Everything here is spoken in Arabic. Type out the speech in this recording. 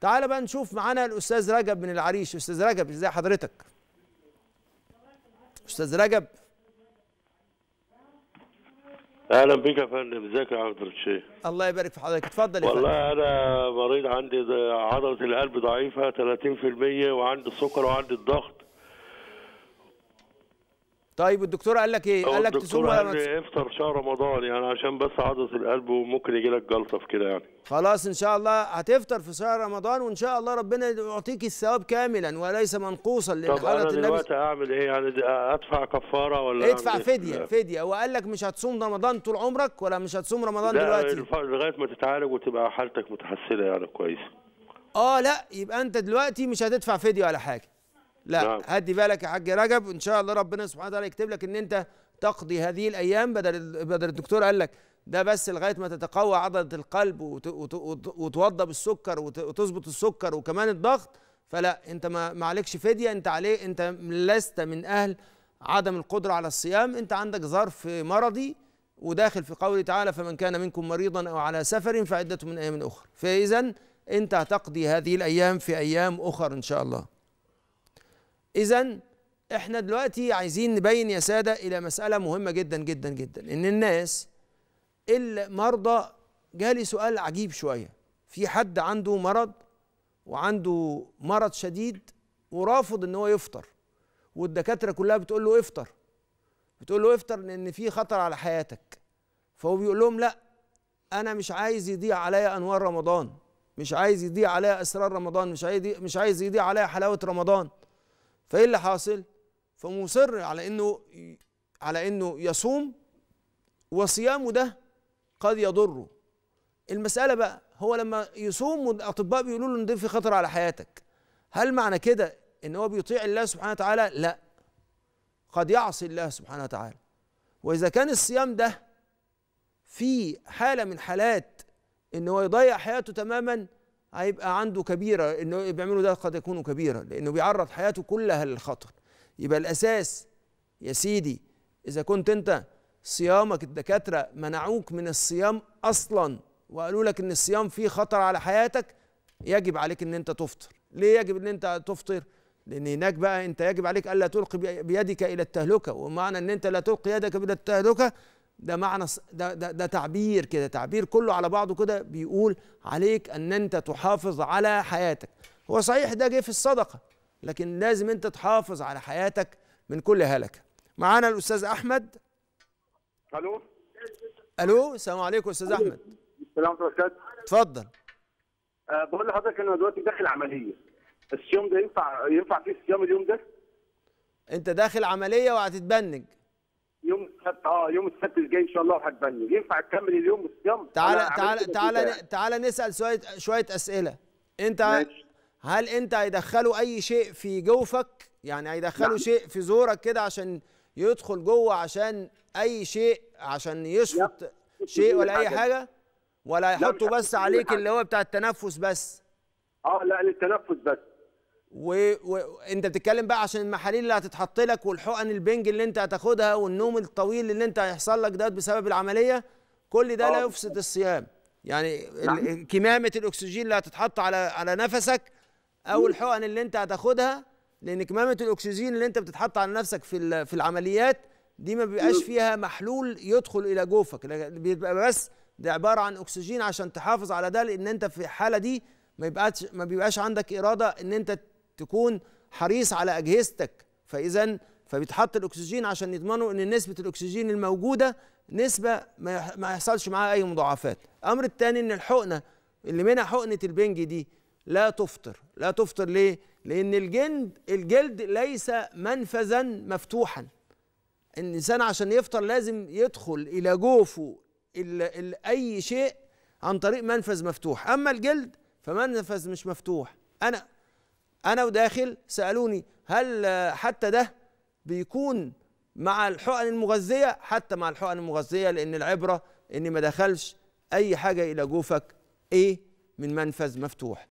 تعال بقى نشوف معانا الاستاذ رجب من العريش استاذ رجب ازاي حضرتك استاذ رجب اهلا بك يا فندم ازيك يا حضرة الشيخ الله يبارك في حضرتك اتفضل يا فندم والله انا مريض عندي عضله القلب ضعيفه 30% وعندي السكر وعندي الضغط طيب الدكتور قال لك ايه؟ قال لك تصوم ولا ما افطر شهر رمضان يعني عشان بس عضله القلب وممكن يجي لك جلطه في كده يعني خلاص ان شاء الله هتفطر في شهر رمضان وان شاء الله ربنا يعطيك الثواب كاملا وليس منقوصا لان طب انا دلوقتي اعمل ايه يعني ادفع كفاره ولا ادفع إيه؟ فديه فديه وقال لك مش هتصوم رمضان طول عمرك ولا مش هتصوم رمضان لا دلوقتي لغايه ما تتعالج وتبقى حالتك متحسنه يعني كويسه اه لا يبقى انت دلوقتي مش هتدفع فديه ولا حاجه لا نعم. هدي بالك يا حاج رجب ان شاء الله ربنا سبحانه وتعالى يكتب لك ان انت تقضي هذه الايام بدل بدل الدكتور قال لك ده بس لغايه ما تتقوى عضله القلب وتوضى بالسكر وتظبط السكر وكمان الضغط فلا انت ما, ما عليكش فديه انت عليه انت لست من اهل عدم القدره على الصيام انت عندك ظرف مرضي وداخل في قوله تعالى فمن كان منكم مريضا او على سفر فعده من ايام اخرى فاذا انت هتقضي هذه الايام في ايام اخر ان شاء الله اذا احنا دلوقتي عايزين نبين يا ساده الى مساله مهمه جدا جدا جدا ان الناس المرضى جالي سؤال عجيب شويه في حد عنده مرض وعنده مرض شديد ورافض ان هو يفطر والدكاتره كلها بتقول له افطر بتقول له افطر لان في خطر على حياتك فهو بيقول لهم لا انا مش عايز يضيع عليا انوار رمضان مش عايز يضيع عليا اسرار رمضان مش عايز مش عايز يضيع عليا حلاوه رمضان فايه اللي حاصل فمصر على انه على انه يصوم وصيامه ده قد يضره المساله بقى هو لما يصوم والاطباء بيقولوا له ان ده في خطر على حياتك هل معنى كده ان هو بيطيع الله سبحانه وتعالى لا قد يعصي الله سبحانه وتعالى واذا كان الصيام ده في حاله من حالات ان هو يضيع حياته تماما هيبقى عنده كبيره انه بيعمله ده قد يكون كبيره لانه بيعرض حياته كلها للخطر يبقى الاساس يا سيدي اذا كنت انت صيامك الدكاتره منعوك من الصيام اصلا وقالوا لك ان الصيام فيه خطر على حياتك يجب عليك ان انت تفطر ليه يجب ان انت تفطر لان هناك بقى انت يجب عليك الا تلقي بيدك الى التهلكه ومعنى ان انت لا تلقي يدك الى التهلكه ده معنى ده, ده, ده تعبير كده تعبير كله على بعضه كده بيقول عليك ان انت تحافظ على حياتك هو صحيح ده جه في الصدقه لكن لازم انت تحافظ على حياتك من كل هلكه معانا الاستاذ احمد الو الو السلام عليكم استاذ احمد السلام عليكم اتفضل أه، بقول لحضرتك انا دلوقتي داخل عمليه الصيام ده ينفع ينفع فيه الصيام اليوم ده انت داخل عمليه وهتتبنج يوم السبت اه يوم السبت الجاي ان شاء الله هتبني ينفع تكمل اليوم الصيام تعالى تعالى تعالى تعالى نسال شويه شويه اسئله انت ماشي. هل انت هيدخلوا اي شيء في جوفك يعني هيدخلوا شيء في زورك كده عشان يدخل جوه عشان اي شيء عشان يشفط شيء ولا اي حاجه ولا يحطوا بس عليك اللي هو بتاع التنفس بس اه لا للتنفس بس وانت و... بتتكلم بقى عشان المحاليل اللي هتتحط لك والحقن البنج اللي انت هتاخدها والنوم الطويل اللي انت هيحصل لك دوت بسبب العمليه كل ده لا آه. يفسد الصيام يعني نعم. كمامه الاكسجين اللي هتتحط على على نفسك او الحقن اللي انت هتاخدها لان كمامه الاكسجين اللي انت بتتحط على نفسك في في العمليات دي ما بيبقاش فيها محلول يدخل الى جوفك بيبقى بس ده عباره عن اكسجين عشان تحافظ على ده لان انت في الحاله دي ما بيبقاش ما بيبقاش عندك اراده ان انت تكون حريص على اجهزتك فاذا فبيتحط الاكسجين عشان يضمنوا ان نسبه الاكسجين الموجوده نسبه ما يحصلش معاها اي مضاعفات الامر الثاني ان الحقنه اللي منها حقنه البنج دي لا تفطر لا تفطر ليه لان الجلد الجلد ليس منفذا مفتوحا الانسان عشان يفطر لازم يدخل الى جوفه الـ الـ اي شيء عن طريق منفذ مفتوح اما الجلد فمنفذ مش مفتوح انا انا وداخل سالوني هل حتى ده بيكون مع الحقن المغذيه حتى مع الحقن المغذيه لان العبره ان ما دخلش اي حاجه الى جوفك ايه من منفذ مفتوح